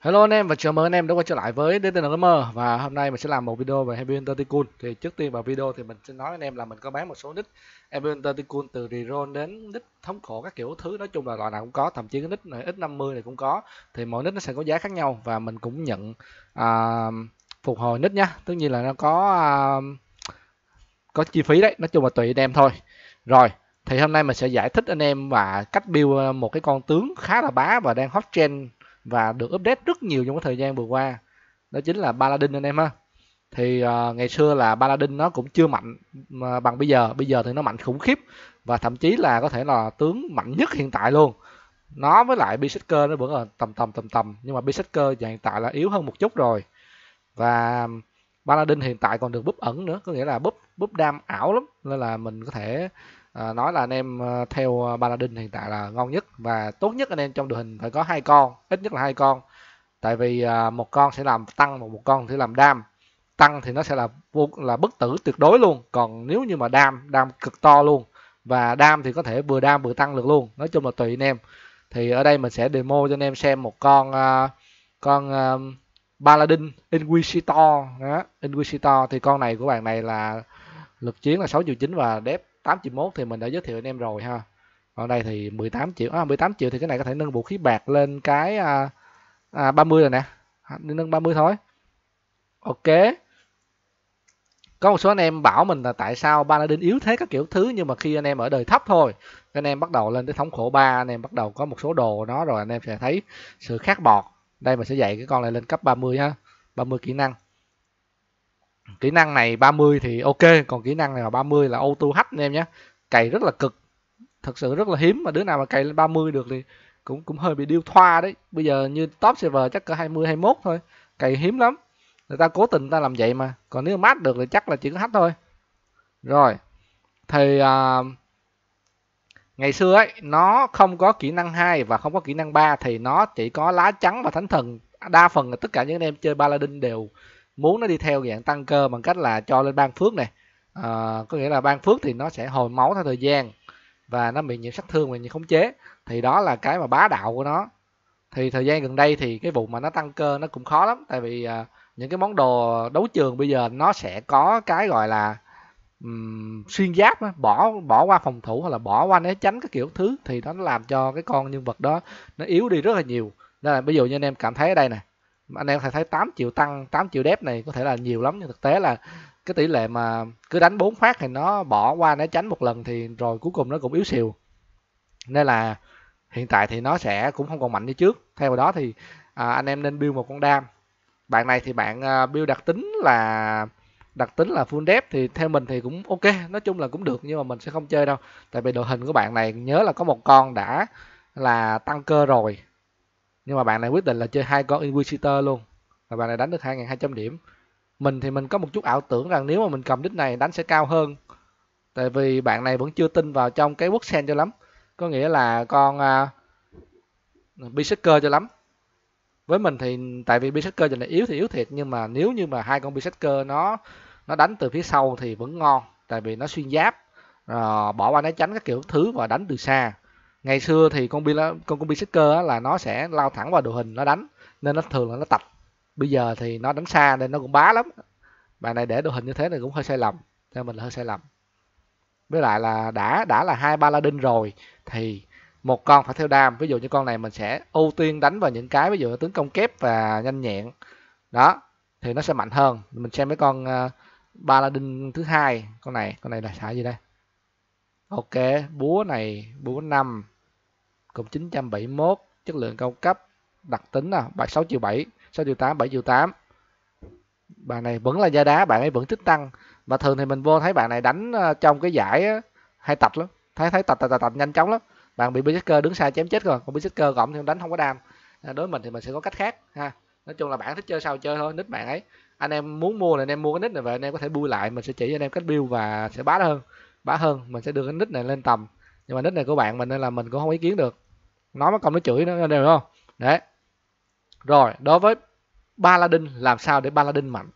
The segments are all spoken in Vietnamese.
Hello anh em và chào mừng anh em đã quay trở lại với DTNM và hôm nay mình sẽ làm một video về Heavy Hunter Tycoon. Thì trước tiên vào video thì mình sẽ nói anh em là mình có bán một số nick Heavy Hunter Tycoon từ reroll đến nick thống khổ các kiểu thứ nói chung là loại nào cũng có, thậm chí cái nick này X50 này cũng có. Thì mỗi nick nó sẽ có giá khác nhau và mình cũng nhận uh, phục hồi nick nhá, Tất nhiên là nó có uh, có chi phí đấy, nói chung là tùy anh em thôi. Rồi, thì hôm nay mình sẽ giải thích anh em và cách build à, một cái con tướng khá là bá và đang hot trend và được update rất nhiều trong cái thời gian vừa qua đó chính là Paladin anh em ha thì uh, ngày xưa là Paladin nó cũng chưa mạnh bằng bây giờ bây giờ thì nó mạnh khủng khiếp và thậm chí là có thể là tướng mạnh nhất hiện tại luôn nó với lại Berserker nó vẫn là tầm tầm tầm tầm nhưng mà Berserker hiện tại là yếu hơn một chút rồi và Paladin hiện tại còn được búp ẩn nữa có nghĩa là búp búp đam ảo lắm nên là mình có thể Ờ, nói là anh em ờ, theo ờ, Paladin hiện tại là ngon nhất và tốt nhất anh em trong đội hình phải có hai con ít nhất là hai con tại vì một con sẽ làm tăng một một con sẽ làm đam tăng thì nó sẽ là vô là bất tử tuyệt đối luôn còn nếu như mà đam đam cực to luôn và đam thì có thể vừa đam vừa tăng được luôn nói chung là tùy anh em thì ở đây mình sẽ demo cho anh em xem một con uh, con uh, Paladin Inquisitor đó. Inquisitor thì con này của bạn này là lực chiến là 6 triệu chín và dép 8 triệu mốt thì mình đã giới thiệu anh em rồi ha ở đây thì 18 triệu à, 18 triệu thì cái này có thể nâng vũ khí bạc lên cái à, à, 30 rồi nè à, nâng 30 thôi ok có một số anh em bảo mình là tại sao ba đến yếu thế các kiểu thứ nhưng mà khi anh em ở đời thấp thôi anh em bắt đầu lên tới thống khổ ba anh em bắt đầu có một số đồ nó rồi anh em sẽ thấy sự khác bọt đây mình sẽ dạy cái con này lên cấp 30 ha 30 kỹ năng kỹ năng này 30 thì ok còn kỹ năng này là 30 là auto hack anh em nhé cày rất là cực thật sự rất là hiếm mà đứa nào mà cày lên 30 được thì cũng cũng hơi bị điêu thoa đấy bây giờ như top server chắc cỡ 20 21 thôi cày hiếm lắm người ta cố tình ta làm vậy mà còn nếu mát được thì chắc là chỉ có hack thôi rồi thì uh, ngày xưa ấy nó không có kỹ năng 2 và không có kỹ năng 3 thì nó chỉ có lá trắng và thánh thần đa phần là tất cả những anh em chơi Paladin đều muốn nó đi theo dạng tăng cơ bằng cách là cho lên ban phước này à, có nghĩa là ban phước thì nó sẽ hồi máu theo thời gian và nó bị những sát thương và nhiễm khống chế thì đó là cái mà bá đạo của nó thì thời gian gần đây thì cái vụ mà nó tăng cơ nó cũng khó lắm tại vì à, những cái món đồ đấu trường bây giờ nó sẽ có cái gọi là um, xuyên giáp đó, bỏ bỏ qua phòng thủ hoặc là bỏ qua né tránh các kiểu thứ thì nó làm cho cái con nhân vật đó nó yếu đi rất là nhiều nên là ví dụ như anh em cảm thấy ở đây này anh em có thể thấy 8 triệu tăng 8 triệu dép này có thể là nhiều lắm nhưng thực tế là cái tỷ lệ mà cứ đánh bốn phát thì nó bỏ qua né tránh một lần thì rồi cuối cùng nó cũng yếu xìu nên là hiện tại thì nó sẽ cũng không còn mạnh như trước theo đó thì à, anh em nên build một con đam bạn này thì bạn à, build đặc tính là đặc tính là full dép thì theo mình thì cũng ok nói chung là cũng được nhưng mà mình sẽ không chơi đâu tại vì đội hình của bạn này nhớ là có một con đã là tăng cơ rồi nhưng mà bạn này quyết định là chơi hai con Inquisitor luôn và bạn này đánh được 2.200 điểm mình thì mình có một chút ảo tưởng rằng nếu mà mình cầm đích này đánh sẽ cao hơn tại vì bạn này vẫn chưa tin vào trong cái quốc sen cho lắm có nghĩa là con uh, Berserker cho lắm với mình thì tại vì Berserker giờ này yếu thì yếu thiệt nhưng mà nếu như mà hai con Berserker nó nó đánh từ phía sau thì vẫn ngon tại vì nó xuyên giáp uh, bỏ qua né tránh các kiểu thứ và đánh từ xa ngày xưa thì con bi con con bi sticker á, là nó sẽ lao thẳng vào đội hình nó đánh nên nó thường là nó tập bây giờ thì nó đánh xa nên nó cũng bá lắm bài này để đội hình như thế này cũng hơi sai lầm theo mình là hơi sai lầm với lại là đã đã là hai ba la đinh rồi thì một con phải theo đam ví dụ như con này mình sẽ ưu tiên đánh vào những cái ví dụ tướng công kép và nhanh nhẹn đó thì nó sẽ mạnh hơn mình xem mấy con ba ờ, la đinh thứ hai con này con này là xài gì đây ok búa này búa năm cụm 971 chất lượng cao cấp đặc tính là bạn 6 triệu 7 6 triệu 8 7 triệu 8 bạn này vẫn là da đá bạn ấy vẫn thích tăng mà thường thì mình vô thấy bạn này đánh ờ, trong cái giải á, ờ, hay tạch lắm thấy thấy tạch tạch tạch, nhanh chóng lắm bạn bị cơ đứng xa chém chết rồi còn cơ gọng thì đánh không có đam ờ, đối mình thì mình sẽ có cách khác ha nói chung là bạn thích chơi sao chơi thôi nít bạn ấy anh em muốn mua là anh em mua cái nít này về anh em có thể bui lại mình sẽ chỉ cho anh em cách build và sẽ bá hơn bá hơn mình sẽ đưa cái nít này lên tầm nhưng mà nick này của bạn mình nên là mình cũng không ý kiến được nói mất công nó chửi nó đều không đấy rồi đối với Paladin làm sao để Paladin mạnh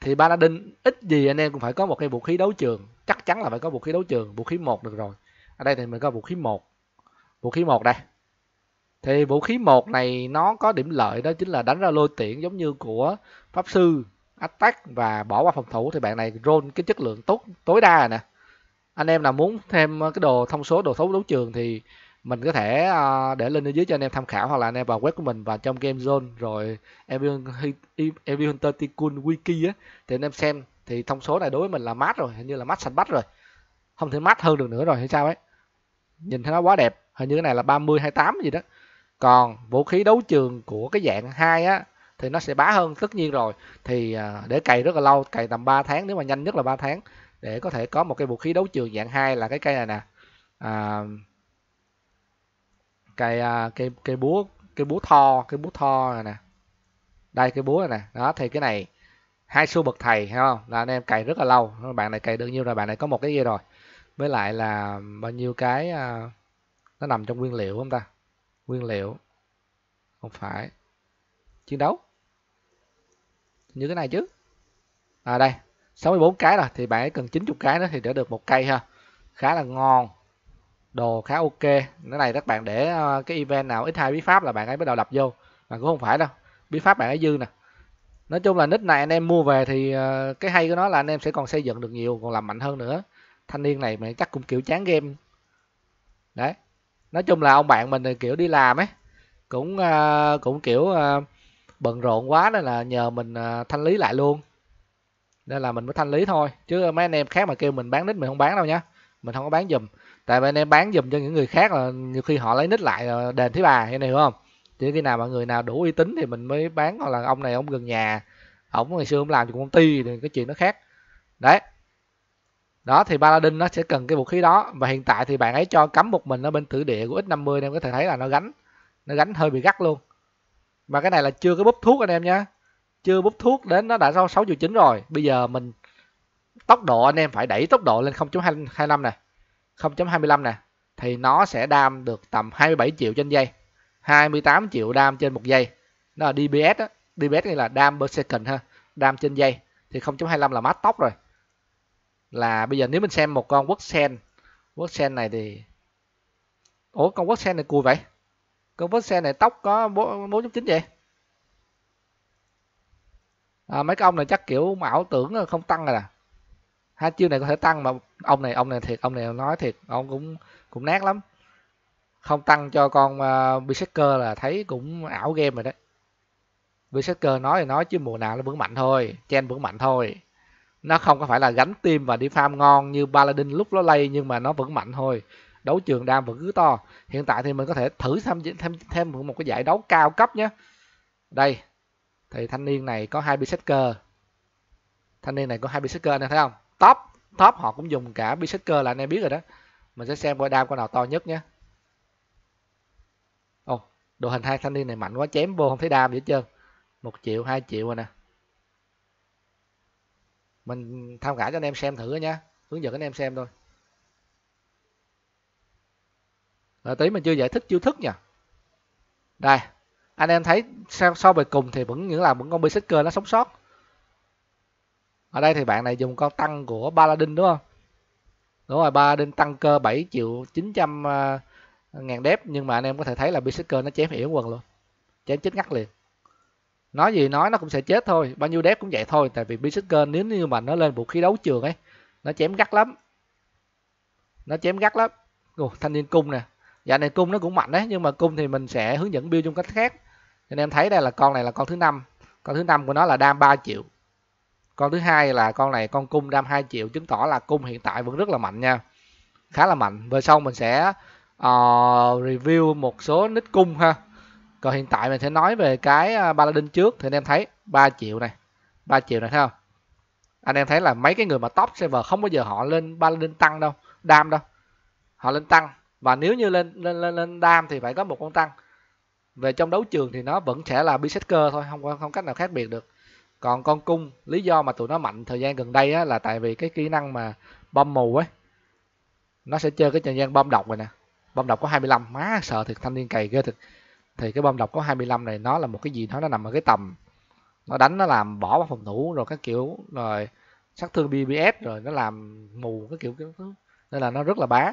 thì Paladin ít gì anh em cũng phải có một cái vũ khí đấu trường chắc chắn là phải có vũ khí đấu trường vũ khí một được rồi ở đây thì mình có vũ khí một vũ khí một đây thì vũ khí một này nó có điểm lợi đó chính là đánh ra lôi tiện giống như của pháp sư attack và bỏ qua phòng thủ thì bạn này roll cái chất lượng tốt tối đa nè anh em nào muốn thêm ờ, cái đồ thông số đồ thấu đấu trường thì mình có thể ờ, để lên ở dưới cho anh em tham khảo hoặc là anh em vào web của mình và trong game zone rồi Evil Hunter Tycoon Wiki á thì anh em xem thì thông số này đối với mình là mát rồi hình như là mát sạch bắt rồi không thể mát hơn được nữa rồi hay sao ấy nhìn thấy nó quá đẹp hình như cái này là 30 28 gì đó còn vũ khí đấu trường của cái dạng 2 á thì nó sẽ bá hơn tất nhiên rồi thì ờ, để cày rất là lâu cày tầm 3 tháng nếu mà nhanh nhất là 3 tháng để có thể có một cái vũ khí đấu trường dạng hai là cái cây này nè à, cây à, cây cây búa cái búa tho cái búa tho này nè đây cái búa này nè đó thì cái này hai xu bậc thầy thấy không là anh em cày rất là lâu bạn này cày được nhiêu rồi bạn này có một cái gì rồi với lại là bao nhiêu cái uh, nó nằm trong nguyên liệu không ta nguyên liệu không phải chiến đấu như cái này chứ à đây 64 cái rồi thì bạn ấy cần 90 cái đó thì đã được một cây ha khá là ngon đồ khá ok cái này các bạn để ờ, cái event nào ít 2 bí pháp là bạn ấy bắt đầu đập vô mà cũng không phải đâu bí pháp bạn ấy dư nè nói chung là nick này anh em mua về thì ờ, cái hay của nó là anh em sẽ còn xây dựng được nhiều còn làm mạnh hơn nữa thanh niên này mày chắc cũng kiểu chán game đấy nói chung là ông bạn mình thì kiểu đi làm ấy cũng ờ, cũng kiểu bận rộn quá nên là nhờ mình thanh lý lại luôn nên là mình mới thanh lý thôi chứ mấy anh em khác mà kêu mình bán nít mình không bán đâu nhá mình không có bán dùm tại vì anh em bán dùm cho những người khác là nhiều khi họ lấy nít lại đền thứ bà như này hiểu không chỉ khi nào mọi người nào đủ uy tín thì mình mới bán hoặc là ông này ông gần nhà ổng ngày xưa ông làm cho công ty thì cái chuyện nó khác đấy đó thì Paladin nó sẽ cần cái vũ khí đó và hiện tại thì bạn ấy cho cắm một mình ở bên tử địa của x50 em có thể thấy là nó gánh nó gánh hơi bị gắt luôn mà cái này là chưa có búp thuốc anh em nhé chưa bút thuốc đến nó đã sau 6 triệu 9 rồi bây giờ mình tốc độ anh em phải đẩy tốc độ lên 0.25 này 0.25 này thì nó sẽ đam được tầm 27 triệu trên giây 28 triệu đam trên một giây nó là DBS đó. DBS này là đam per second ha đam trên giây thì 0.25 là mát tốc rồi là bây giờ nếu mình xem một con quốc sen quốc sen này thì ủa con quốc sen này cùi vậy con quốc sen này tóc có 4.9 vậy à, mấy cái ông này chắc kiểu mà ảo tưởng không tăng rồi nè hai chiêu này có thể tăng mà ông này ông này thiệt ông này nói thiệt ông cũng cũng nát lắm không tăng cho con uh, Berserker là thấy cũng ảo game rồi đấy Berserker nói thì nói chứ mùa nào nó vẫn mạnh thôi chen vẫn mạnh thôi nó không có phải là gánh tim và đi farm ngon như Paladin lúc nó lay nhưng mà nó vẫn mạnh thôi đấu trường đam vẫn cứ to hiện tại thì mình có thể thử tham thêm thêm một cái giải đấu cao cấp nhé đây thì thanh niên này có hai bisector thanh niên này có hai bisector anh em thấy không top top họ cũng dùng cả bisector là anh em biết rồi đó mình sẽ xem coi đam con nào to nhất nhé ồ đồ hình hai thanh niên này mạnh quá chém vô không thấy đam gì hết trơn một triệu hai triệu rồi nè mình tham khảo cho anh em xem thử nhé hướng dẫn anh em xem thôi rồi ờ, tí mình chưa giải thích chiêu thức nha đây anh em thấy so, so về cùng thì vẫn những là vẫn con berserker nó sống sót ở đây thì bạn này dùng con tăng của paladin đúng không đúng rồi paladin tăng cơ 7 triệu 900 uh, ờ, ngàn đép nhưng mà anh em có thể thấy là berserker nó chém hiểu quần luôn chém chết ngắt liền nói gì nói nó cũng sẽ chết thôi bao nhiêu đép cũng vậy thôi tại vì berserker nếu như mà nó lên vũ khí đấu trường ấy nó chém gắt lắm nó chém gắt lắm Ồ, thanh niên cung nè dạ này cung nó cũng mạnh đấy nhưng mà cung thì mình sẽ hướng dẫn build trong cách khác nên em thấy đây là con này là con thứ năm con thứ năm của nó là đam 3 triệu con thứ hai là con này con cung đam 2 triệu chứng tỏ là cung hiện tại vẫn rất là mạnh nha khá là mạnh về sau mình sẽ uh, review một số nick cung ha còn hiện tại mình sẽ nói về cái ờ, Paladin trước thì anh em thấy 3 triệu này 3 triệu này thấy không anh em thấy là mấy cái người mà top server không bao giờ họ lên Paladin tăng đâu đam đâu họ lên tăng và nếu như lên lên lên, lên đam thì phải có một con tăng về trong đấu trường thì nó vẫn sẽ là cơ thôi không có không cách nào khác biệt được còn con cung lý do mà tụi nó mạnh thời gian gần đây á, là tại vì cái kỹ năng mà bom mù ấy nó sẽ chơi cái thời gian bom độc rồi nè bom độc có 25 má sợ thiệt thanh niên cày ghê thực thì cái bom độc có 25 này nó là một cái gì đó nó nằm ở cái tầm nó đánh nó làm bỏ vào phòng thủ rồi các kiểu rồi sát thương BBS rồi nó làm mù cái kiểu cái nên là nó rất là bá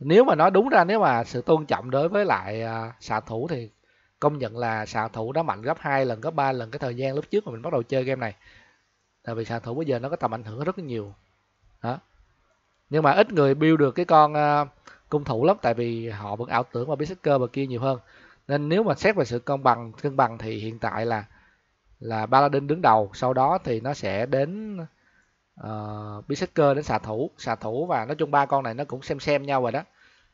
nếu mà nói đúng ra nếu mà sự tôn trọng đối với lại à, xạ thủ thì công nhận là xạ thủ đã mạnh gấp hai lần gấp ba lần cái thời gian lúc trước mà mình bắt đầu chơi game này tại vì xạ thủ bây giờ nó có tầm ảnh hưởng rất nhiều đó nhưng mà ít người build được cái con uh, cung thủ lắm tại vì họ vẫn ảo tưởng vào berserker và kia nhiều hơn nên nếu mà xét về sự cân bằng cân bằng thì hiện tại là là Paladin đứng đầu sau đó thì nó sẽ đến uh, ờ, Berserker đến xạ thủ xạ thủ và nói chung ba con này nó cũng xem xem nhau rồi đó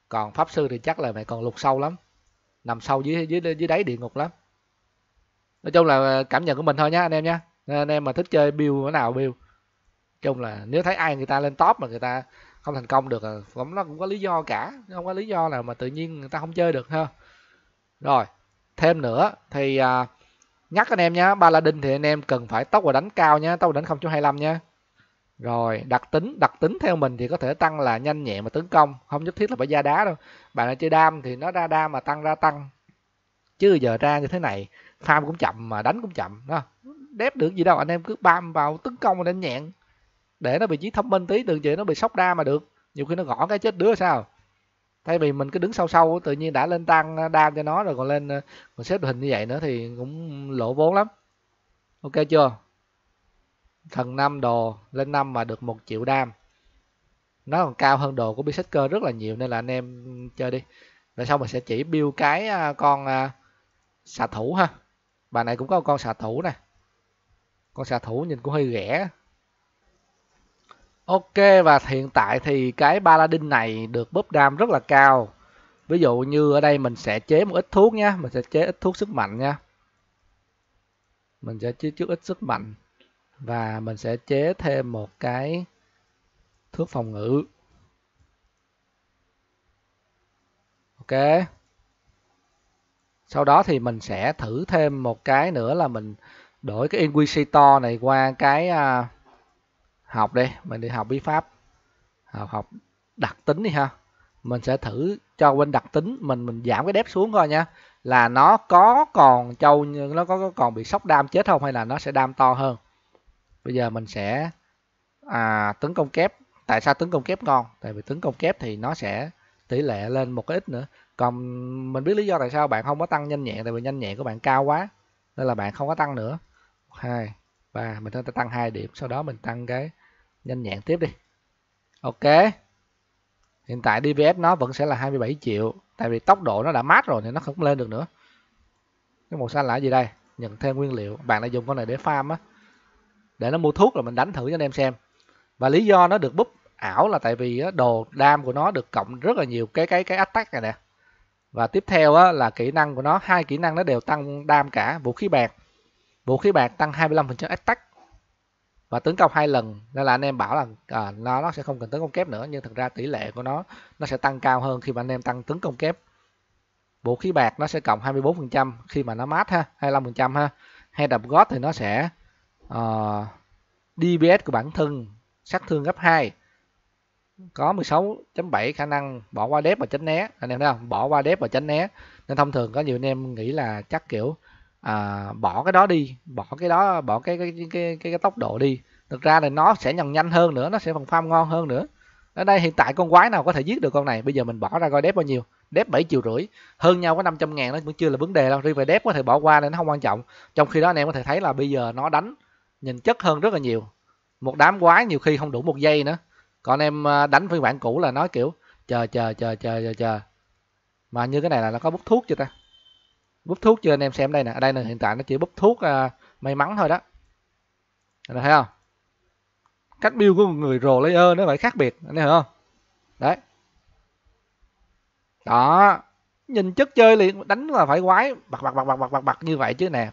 còn pháp sư thì chắc là mày còn lục sâu lắm nằm sâu dưới dưới dưới đáy địa ngục lắm nói chung là à, cảm nhận của mình thôi nhá anh em nhá anh em mà thích chơi build cái nào build chung là nếu thấy ai người ta lên top mà người ta không thành công được à, cũng nó cũng có lý do cả không có lý do nào mà tự nhiên người ta không chơi được ha rồi thêm nữa thì uh, nhắc anh em nhé ba la đinh thì anh em cần phải tốc và đánh cao nhé tốc và đánh 0.25 nhá rồi đặc tính đặc tính theo mình thì có thể tăng là nhanh nhẹ mà tấn công không nhất thiết là phải ra đá đâu bạn đã chơi đam thì nó ra đam mà tăng ra tăng chứ giờ ra như thế này farm cũng chậm mà đánh cũng chậm đó đép được gì đâu anh em cứ bam vào tấn công nhanh nhẹn để nó bị trí thông minh tí đừng vậy nó bị sốc đa mà được nhiều khi nó gõ cái chết đứa sao thay vì mình cứ đứng sâu sâu tự nhiên đã lên tăng ờ, đam cho nó rồi còn lên ờ, còn xếp hình như vậy nữa thì cũng lỗ vốn lắm ok chưa thần năm đồ lên năm mà được một triệu đam nó còn cao hơn đồ của Berserker rất là nhiều nên là anh em chơi đi rồi sau mình sẽ chỉ build cái à, con à, xạ thủ ha bà này cũng có con xạ thủ nè con xạ thủ nhìn cũng hơi rẻ ok và hiện tại thì cái paladin này được bóp đam rất là cao ví dụ như ở đây mình sẽ chế một ít thuốc nha mình sẽ chế ít thuốc sức mạnh nha mình sẽ chế trước ít sức mạnh và mình sẽ chế thêm một cái thước phòng ngữ ok sau đó thì mình sẽ thử thêm một cái nữa là mình đổi cái inquisitor này qua cái à, học đi mình đi học bí pháp học, học đặc tính đi ha mình sẽ thử cho bên đặc tính mình mình giảm cái đép xuống coi nha là nó có còn châu nó có còn bị sốc đam chết không hay là nó sẽ đam to hơn bây giờ mình sẽ à, tấn công kép tại sao tấn công kép ngon tại vì tấn công kép thì nó sẽ tỷ lệ lên một cái ít nữa còn mình biết lý do tại sao bạn không có tăng nhanh nhẹn tại vì nhanh nhẹn của bạn cao quá nên là bạn không có tăng nữa hai và mình sẽ tăng hai điểm sau đó mình tăng cái nhanh nhẹn tiếp đi ok hiện tại DPS nó vẫn sẽ là 27 triệu tại vì tốc độ nó đã mát rồi thì nó không lên được nữa cái màu xanh là gì đây nhận thêm nguyên liệu bạn đã dùng con này để farm á để nó mua thuốc rồi mình đánh thử cho anh em xem và lý do nó được búp ảo là tại vì đồ đam của nó được cộng rất là nhiều cái cái cái attack này nè và tiếp theo á, là kỹ năng của nó hai kỹ năng nó đều tăng đam cả vũ khí bạc vũ khí bạc tăng 25% attack và tấn công hai lần nên là anh em bảo là à, nó nó sẽ không cần tấn công kép nữa nhưng thật ra tỷ lệ của nó nó sẽ tăng cao hơn khi mà anh em tăng tấn công kép vũ khí bạc nó sẽ cộng 24% khi mà nó mát ha 25% ha hay đập gót thì nó sẽ uh, ờ, DPS của bản thân sát thương gấp 2 có 16.7 khả năng bỏ qua đép và tránh né anh em thấy không bỏ qua đép và tránh né nên thông thường có nhiều anh em nghĩ là chắc kiểu à, bỏ cái đó đi bỏ cái đó bỏ cái cái cái cái, cái, cái tốc độ đi thực ra là nó sẽ nhận nhanh hơn nữa nó sẽ phần farm ngon hơn nữa ở đây hiện tại con quái nào có thể giết được con này bây giờ mình bỏ ra coi đép bao nhiêu đép 7 triệu rưỡi hơn nhau có 500 ngàn nó vẫn chưa là vấn đề đâu riêng về đép có thể bỏ qua nên nó không quan trọng trong khi đó anh em có thể thấy là bây giờ nó đánh nhìn chất hơn rất là nhiều một đám quái nhiều khi không đủ một giây nữa còn em à, đánh phiên bản cũ là nói kiểu chờ chờ chờ chờ chờ chờ mà như cái này là nó có bút thuốc chưa ta bút thuốc chưa anh em xem đây nè ở đây là hiện tại nó chỉ bút thuốc uh, may mắn thôi đó anh thấy không cách build của một người rồ layer nó phải khác biệt anh hiểu không đấy đó nhìn chất chơi liền đánh là phải quái bật bật bật bật bật bật bật như vậy chứ nè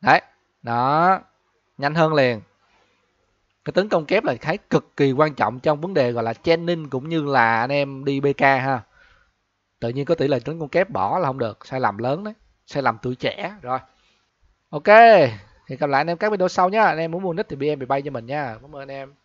đấy đó nhanh hơn liền cái tấn công kép là cái cực kỳ quan trọng trong vấn đề gọi là training cũng như là anh em đi bk ha tự nhiên có tỷ lệ tấn công kép bỏ là không được sai lầm lớn đấy sai lầm tuổi trẻ rồi ok thì gặp lại anh em các video sau nhá anh em muốn mua nick thì bm bay cho mình nha cảm ơn anh em